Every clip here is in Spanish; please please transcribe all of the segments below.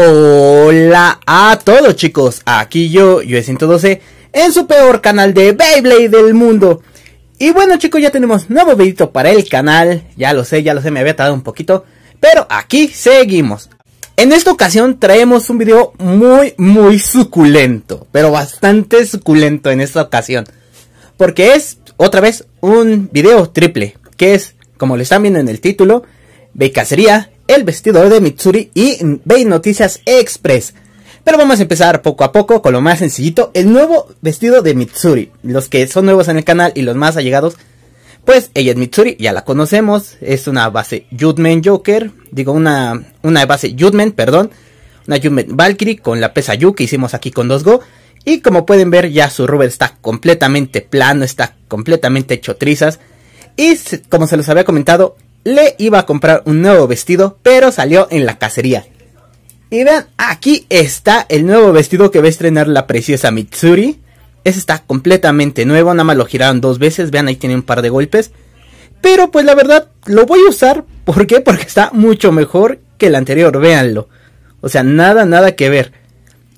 Hola a todos chicos, aquí yo, yo 112 en su peor canal de Beyblade del mundo. Y bueno chicos, ya tenemos nuevo videito para el canal, ya lo sé, ya lo sé, me había tardado un poquito, pero aquí seguimos. En esta ocasión traemos un video muy, muy suculento, pero bastante suculento en esta ocasión. Porque es, otra vez, un video triple, que es, como lo están viendo en el título, Becacería. El vestido de Mitsuri y Bay Noticias Express. Pero vamos a empezar poco a poco con lo más sencillito, el nuevo vestido de Mitsuri. Los que son nuevos en el canal y los más allegados, pues ella es Mitsuri, ya la conocemos, es una base Judmen Joker, digo una, una base Judmen. perdón, una Judmen Valkyrie con la pesa Yu que hicimos aquí con 2Go. Y como pueden ver ya su rubber está completamente plano, está completamente hecho trizas. Y como se los había comentado, le iba a comprar un nuevo vestido, pero salió en la cacería. Y vean, aquí está el nuevo vestido que va a estrenar la preciosa Mitsuri. Ese está completamente nuevo, nada más lo giraron dos veces, vean ahí tiene un par de golpes. Pero pues la verdad, lo voy a usar, ¿por qué? Porque está mucho mejor que el anterior, véanlo. O sea, nada, nada que ver.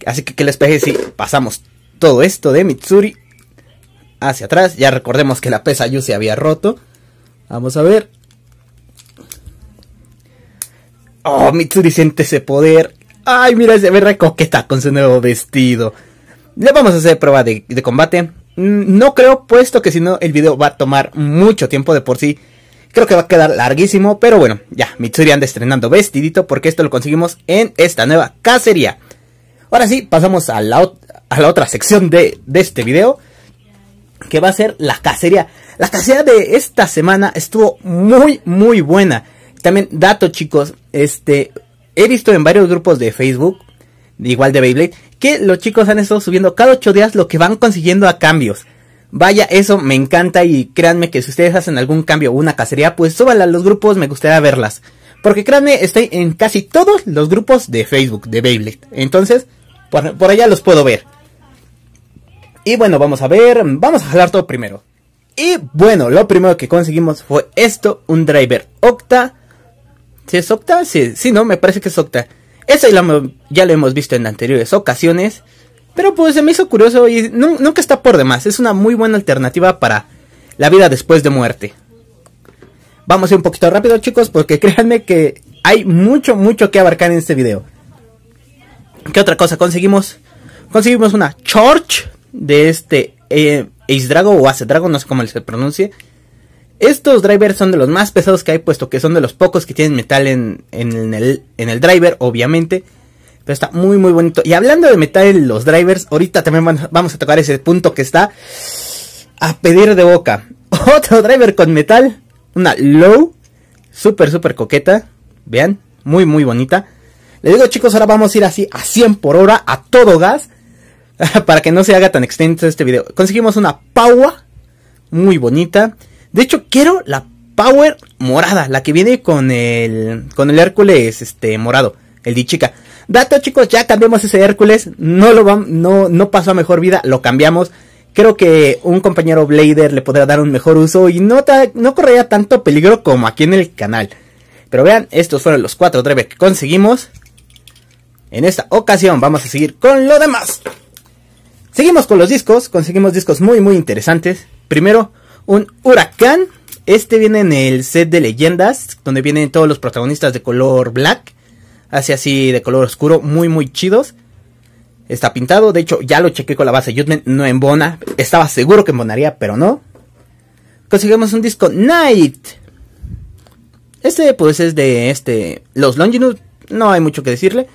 Así que, que les parece si pasamos todo esto de Mitsuri hacia atrás? Ya recordemos que la pesa Yu se había roto. Vamos a ver. Oh, Mitsuri siente ese poder. Ay, mira, se ve coqueta con su nuevo vestido. Le vamos a hacer prueba de, combate. Mm, no creo, puesto que si no, el video va a tomar mucho tiempo de por sí. Creo que va a quedar larguísimo, pero bueno, ya, Mitsuri anda estrenando vestidito porque esto lo conseguimos en esta nueva cacería. Ahora sí, pasamos a la, a la otra sección de, de este video, que va a ser la cacería. La cacería de esta semana estuvo muy, muy buena. También, dato chicos, este, he visto en varios grupos de Facebook, igual de Beyblade, que los chicos han estado subiendo cada 8 días lo que van consiguiendo a cambios. Vaya, eso me encanta y créanme que si ustedes hacen algún cambio o una cacería, pues súbanla a los grupos, me gustaría verlas. Porque créanme, estoy en casi todos los grupos de Facebook de Beyblade. Entonces, por, por allá los puedo ver. Y bueno, vamos a ver, vamos a jalar todo primero. Y bueno, lo primero que conseguimos fue esto, un driver octa ¿Sí es Octa? Sí, no, me parece que es Octa. Eso ya lo, hemos visto en anteriores ocasiones. Pero pues se me hizo curioso y nunca está por demás. Es una muy buena alternativa para la vida después de muerte. Vamos a ir un poquito rápido chicos porque créanme que hay mucho, mucho que abarcar en este video. ¿Qué otra cosa conseguimos? Conseguimos una Church de este eh, Ace Drago o Ace Drago, no sé cómo se pronuncie. Estos drivers son de los más pesados que hay, puesto que son de los pocos que tienen metal en, el, en el driver, obviamente. Pero está muy, muy bonito. Y hablando de metal en los drivers, ahorita también vamos a tocar ese punto que está a pedir de boca. Otro driver con metal, una low, súper, súper coqueta. Vean, muy, muy bonita. Les digo, chicos, ahora vamos a ir así a 100 por hora, a todo gas, para que no se haga tan extenso este video. Conseguimos una Paua, muy bonita. De hecho, quiero la Power morada, la que viene con el, con el Hércules este, morado, el de chica. Dato chicos, ya cambiamos ese Hércules, no, lo va, no, no pasó a mejor vida, lo cambiamos. Creo que un compañero Blader le podrá dar un mejor uso y no, no correría tanto peligro como aquí en el canal. Pero vean, estos fueron los cuatro drivers que conseguimos. En esta ocasión vamos a seguir con lo demás. Seguimos con los discos, conseguimos discos muy muy interesantes. Primero, un huracán. Este viene en el set de leyendas, donde vienen todos los protagonistas de color black, así así de color oscuro, muy muy chidos. Está pintado, de hecho ya lo chequé con la base Judgment, no embona, estaba seguro que embonaría, pero no. Conseguimos un disco Night. Este pues es de este los Longinus, no hay mucho que decirle.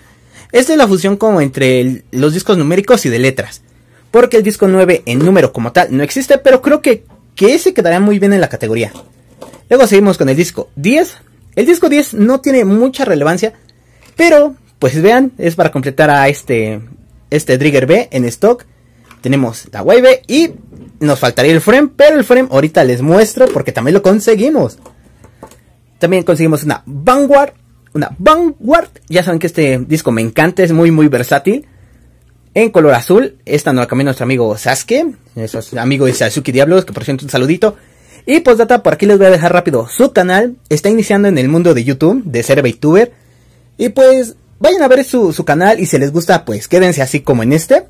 Esta es la fusión como entre los discos numéricos y de letras. Porque el disco 9 en número como tal no existe, pero creo que que ese quedará muy bien en la categoría. Luego seguimos con el disco 10. El disco 10 no tiene mucha relevancia, pero pues vean, es para completar a este, este Trigger B en stock. Tenemos la Wave y nos faltaría el frame, pero el frame ahorita les muestro porque también lo conseguimos. También conseguimos una Vanguard, una Vanguard, ya saben que este disco me encanta, es muy muy versátil. En color azul, esta nos la cambió nuestro amigo Sasuke, nuestro amigo de Sasuke Diablos, que por cierto un saludito. Y pues data por aquí les voy a dejar rápido su canal. Está iniciando en el mundo de YouTube, de ser VTuber. Y pues, vayan a ver su, su canal y si les gusta, pues quédense así como en este.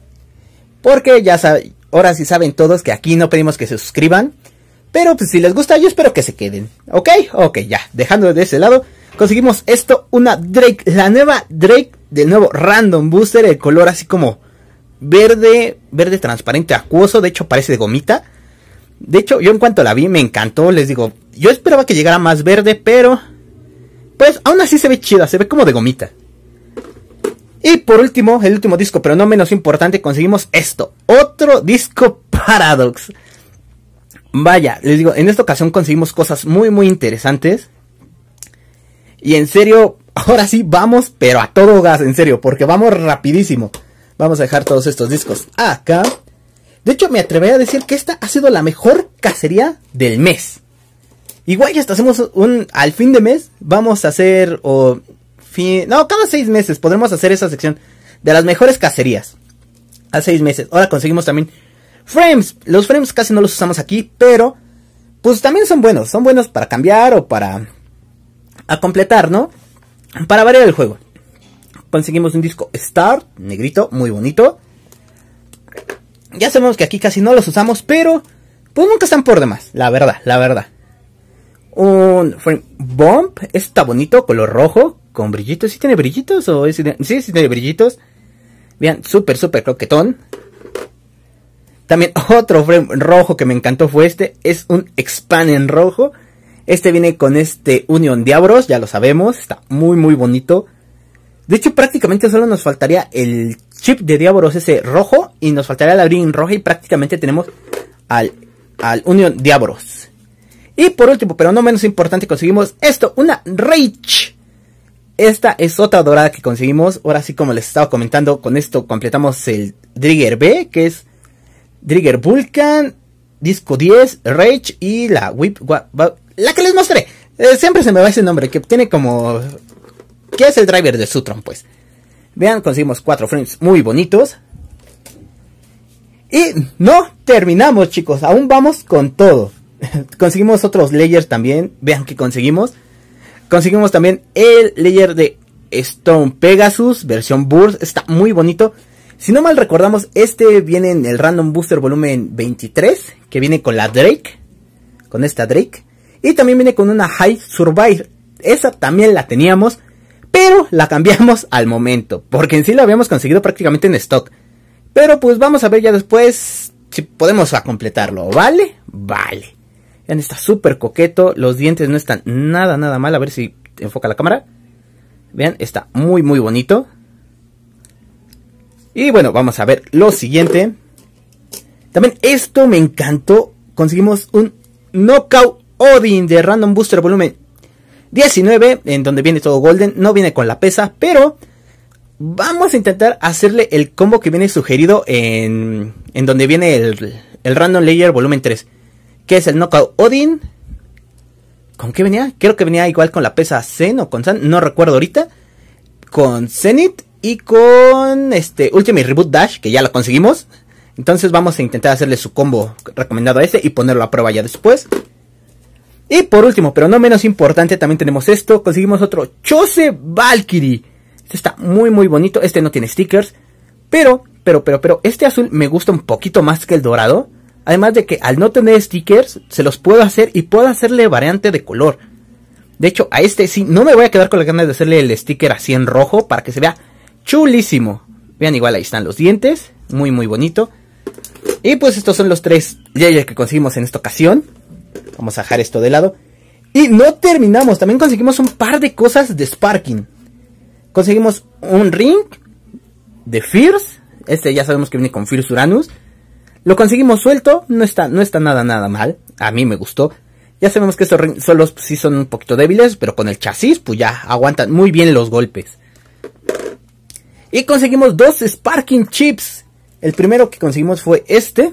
Porque ya saben, ahora sí saben todos que aquí no pedimos que se suscriban. Pero pues si les gusta, yo espero que se queden. ¿Ok? Ok, ya. Dejando de ese lado, conseguimos esto, una Drake, la nueva Drake del nuevo Random Booster, el color así como verde, verde transparente acuoso, de hecho parece de gomita. De hecho, yo en cuanto la vi me encantó, les digo, yo esperaba que llegara más verde, pero pues aún así se ve chida, se ve como de gomita. Y por último, el último disco, pero no menos importante, conseguimos esto, otro disco Paradox. Vaya, les digo, en esta ocasión conseguimos cosas muy muy interesantes. Y en serio, ahora sí vamos, pero a todo gas, en serio, porque vamos rapidísimo. Vamos a dejar todos estos discos acá. De hecho, me atrevería a decir que esta ha sido la mejor cacería del mes. Igual ya hasta hacemos un... Al fin de mes vamos a hacer... O, fin, no, cada seis meses podremos hacer esa sección de las mejores cacerías. A seis meses. Ahora conseguimos también frames. Los frames casi no los usamos aquí, pero... Pues también son buenos. Son buenos para cambiar o para... A completar, ¿no? Para variar el juego conseguimos un disco Star, negrito, muy bonito. Ya sabemos que aquí casi no los usamos, pero pues nunca están por demás, la verdad, la verdad. Un frame bomb, está bonito, color rojo, con brillitos. ¿Sí tiene brillitos o Sí, sí tiene brillitos. Vean, súper, súper croquetón. También otro frame rojo que me encantó fue este. Es un expand en rojo. Este viene con este Union Diablos, ya lo sabemos. Está muy, muy bonito. De hecho, prácticamente solo nos faltaría el chip de Diaboros ese rojo. Y nos faltaría la Green roja. Y prácticamente tenemos al, al Union Diaboros. Y por último, pero no menos importante, conseguimos esto: una Rage. Esta es otra dorada que conseguimos. Ahora sí, como les estaba comentando, con esto completamos el Drigger B, que es Drigger Vulcan, Disco 10, Rage y la Whip. la que les mostré. Eh, siempre se me va ese nombre, que tiene como ¿Qué es el driver de Sutron, pues? Vean, conseguimos cuatro frames muy bonitos. Y no terminamos, chicos. Aún vamos con todo. conseguimos otros layers también. Vean que conseguimos. Conseguimos también el layer de Stone Pegasus, versión Burst. Está muy bonito. Si no mal recordamos, este viene en el Random Booster volumen 23, que viene con la Drake, con esta Drake. Y también viene con una High Survive. Esa también la teníamos. Pero la cambiamos al momento, porque en sí la habíamos conseguido prácticamente en stock. Pero pues vamos a ver ya después si podemos a completarlo, ¿vale? Vale. Vean, está súper coqueto, los dientes no están nada, nada mal. A ver si enfoca la cámara. Vean, está muy, muy bonito. Y bueno, vamos a ver lo siguiente. También esto me encantó. Conseguimos un Knockout Odin de Random Booster Volumen 19, en donde viene todo golden, no viene con la pesa, pero vamos a intentar hacerle el combo que viene sugerido en, donde viene el, Random Layer volumen 3, que es el Knockout Odin. ¿Con qué venía? Creo que venía igual con la pesa Zen o con San, no recuerdo ahorita. Con Zenith y con este Ultimate Reboot Dash, que ya lo conseguimos. Entonces vamos a intentar hacerle su combo recomendado a este y ponerlo a prueba ya después. Y por último, pero no menos importante, también tenemos esto. Conseguimos otro Chose Valkyrie. Este está muy, muy bonito. Este no tiene stickers. Pero, pero, pero, pero, este azul me gusta un poquito más que el dorado. Además de que al no tener stickers, se los puedo hacer y puedo hacerle variante de color. De hecho, a este sí, no me voy a quedar con la ganas de hacerle el sticker así en rojo para que se vea chulísimo. Vean, igual ahí están los dientes. Muy, muy bonito. Y pues estos son los tres ya que conseguimos en esta ocasión. Vamos a dejar esto de lado. Y no terminamos. También conseguimos un par de cosas de Sparking. Conseguimos un ring de Fierce. Este ya sabemos que viene con Fierce Uranus. Lo conseguimos suelto. No está, no está nada, nada mal. A mí me gustó. Ya sabemos que estos rings solos sí son un poquito débiles. Pero con el chasis, pues ya aguantan muy bien los golpes. Y conseguimos dos Sparking Chips. El primero que conseguimos fue este.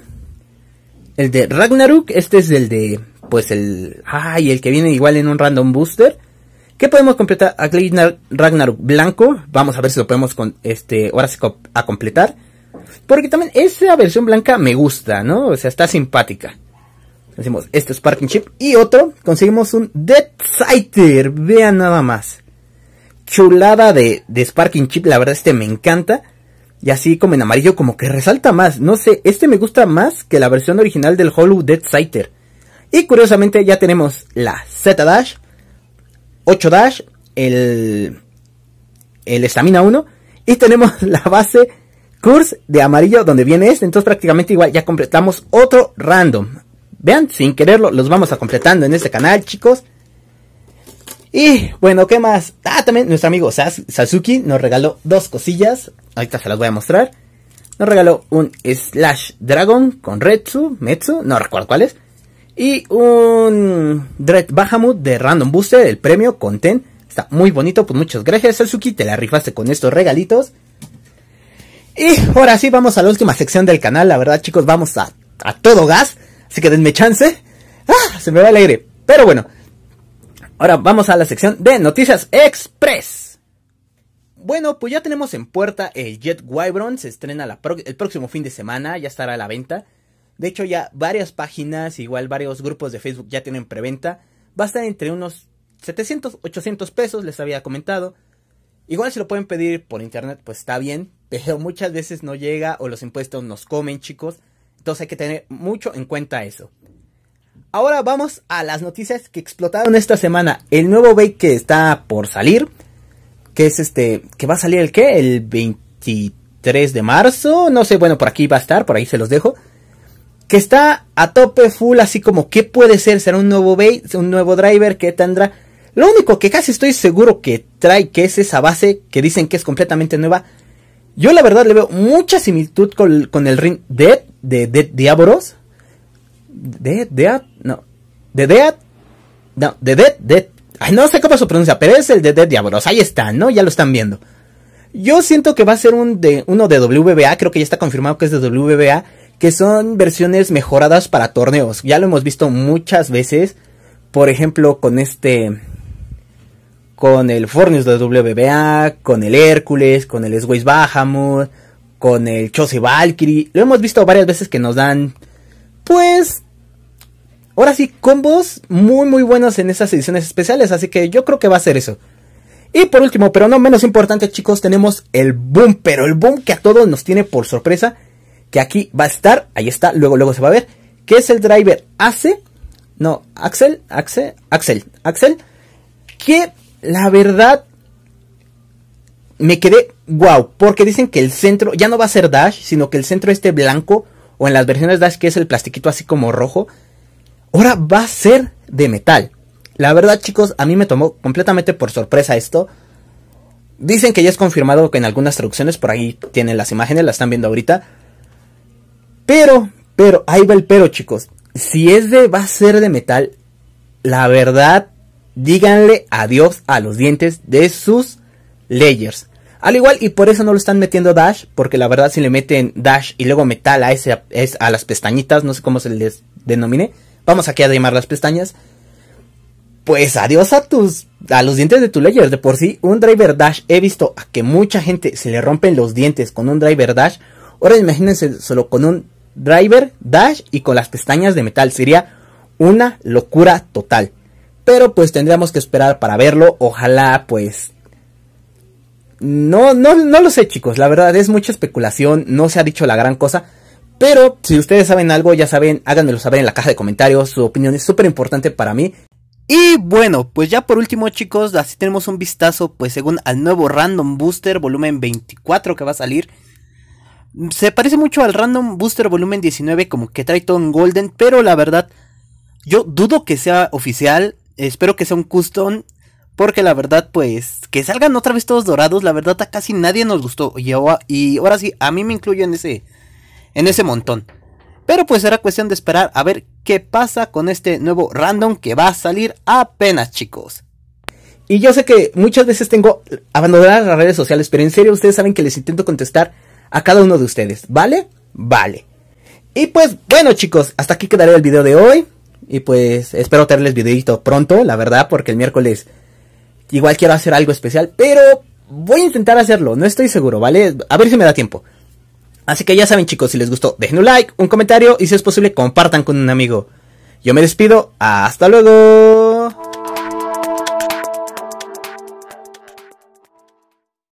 El de Ragnarok. Este es el de pues el. ¡Ay! el que viene igual en un random booster. ¿Qué podemos completar? A Clay Ragnar Blanco. Vamos a ver si lo podemos con, este, ahora a completar. Porque también esa versión blanca me gusta, ¿no? O sea, está simpática. Hacemos este es Parking Chip. Y otro, conseguimos un Dead Sighter. Vean nada más. Chulada de, de Sparking Chip, la verdad este me encanta. Y así como en amarillo, como que resalta más. No sé, este me gusta más que la versión original del Hollow Dead Sighter. Y curiosamente ya tenemos la Z Dash, 8 Dash, el el estamina 1 y tenemos la base Curse de amarillo donde viene este, entonces prácticamente igual ya completamos otro random. Vean, sin quererlo los vamos a completando en este canal, chicos. Y bueno, ¿qué más? Ah, también nuestro amigo Sasuki nos regaló dos cosillas. Ahorita se las voy a mostrar. Nos regaló un Slash Dragon con Retsu, Metsu, no recuerdo cuál es. Y un Dread Bahamut de Random Booster, el premio con Está muy bonito, pues muchas gracias, Suzuki. Te la rifaste con estos regalitos. Y ahora sí, vamos a la última sección del canal. La verdad, chicos, vamos a, todo gas. Así que denme chance. ¡Ah! Se me va el aire. Pero bueno. Ahora vamos a la sección de Noticias Express. Bueno, pues ya tenemos en puerta el Jet Wybron. Se estrena el próximo fin de semana. Ya estará a la venta. De hecho, ya varias páginas, igual varios grupos de Facebook ya tienen preventa. Va a estar entre unos 700, 800 pesos, les había comentado. Igual si lo pueden pedir por internet, pues está bien, pero muchas veces no llega o los impuestos nos comen, chicos. Entonces hay que tener mucho en cuenta eso. Ahora vamos a las noticias que explotaron esta semana. El nuevo bake que está por salir, que es este, que va a salir el qué, el 23 de marzo, no sé, bueno, por aquí va a estar, por ahí se los dejo que está a tope full, así como qué puede ser, será un nuevo bait, un nuevo driver que tendrá. Lo único que casi estoy seguro que trae, que es esa base que dicen que es completamente nueva. Yo la verdad le veo mucha similitud con, con el ring Dead de Dead Diaboros. Dead, Dead, no. De Dead, no, de Dead, Dead. Ay, no sé cómo su pronuncia, pero es el de Dead Diaboros. Ahí está, ¿no? Ya lo están viendo. Yo siento que va a ser un de, uno de WBA, creo que ya está confirmado que es de WBA que son versiones mejoradas para torneos. Ya lo hemos visto muchas veces, por ejemplo, con este con el Fornius de WBA, con el Hércules, con el Sways Bahamut, con el Chose Valkyrie. Lo hemos visto varias veces que nos dan pues ahora sí combos muy muy buenos en esas ediciones especiales, así que yo creo que va a ser eso. Y por último, pero no menos importante, chicos, tenemos el boom, pero el boom que a todos nos tiene por sorpresa que aquí va a estar, ahí está, luego, luego se va a ver, que es el driver AC, no, Axel, Axel, Axel, Axel, que la verdad me quedé wow, porque dicen que el centro ya no va a ser dash, sino que el centro este blanco, o en las versiones dash que es el plastiquito así como rojo, ahora va a ser de metal. La verdad chicos, a mí me tomó completamente por sorpresa esto. Dicen que ya es confirmado que en algunas traducciones, por ahí tienen las imágenes, las están viendo ahorita pero, pero, ahí va el pero, chicos. Si es de, va a ser de metal, la verdad, díganle adiós a los dientes de sus layers. Al igual, y por eso no lo están metiendo Dash, porque la verdad, si le meten Dash y luego metal a, ese, a las pestañitas, no sé cómo se les denomine, vamos aquí a llamar las pestañas. Pues adiós a tus. a los dientes de tu layer. De por sí, un driver dash. He visto a que mucha gente se le rompen los dientes con un driver dash. Ahora imagínense solo con un driver, dash y con las pestañas de metal. Sería una locura total. Pero pues tendríamos que esperar para verlo. Ojalá pues... No, no, no lo sé chicos, la verdad es mucha especulación, no se ha dicho la gran cosa. Pero si ustedes saben algo, ya saben, háganmelo saber en la caja de comentarios, su opinión es súper importante para mí. Y bueno, pues ya por último chicos, así tenemos un vistazo pues según al nuevo Random Booster volumen 24 que va a salir se parece mucho al Random Booster Volumen 19, como que trae todo Golden, pero la verdad, yo dudo que sea oficial. Espero que sea un custom. Porque la verdad, pues, que salgan otra vez todos dorados, la verdad a casi nadie nos gustó. Y, y ahora sí, a mí me incluyo en ese, en ese montón. Pero pues será cuestión de esperar a ver qué pasa con este nuevo random que va a salir apenas, chicos. Y yo sé que muchas veces tengo abandonadas las redes sociales, pero en serio ustedes saben que les intento contestar a cada uno de ustedes, ¿vale? Vale. Y pues bueno chicos, hasta aquí quedaré el video de hoy. Y pues espero tenerles videito pronto, la verdad, porque el miércoles igual quiero hacer algo especial, pero voy a intentar hacerlo, no estoy seguro, ¿vale? A ver si me da tiempo. Así que ya saben chicos, si les gustó, dejen un like, un comentario y si es posible compartan con un amigo. Yo me despido, hasta luego.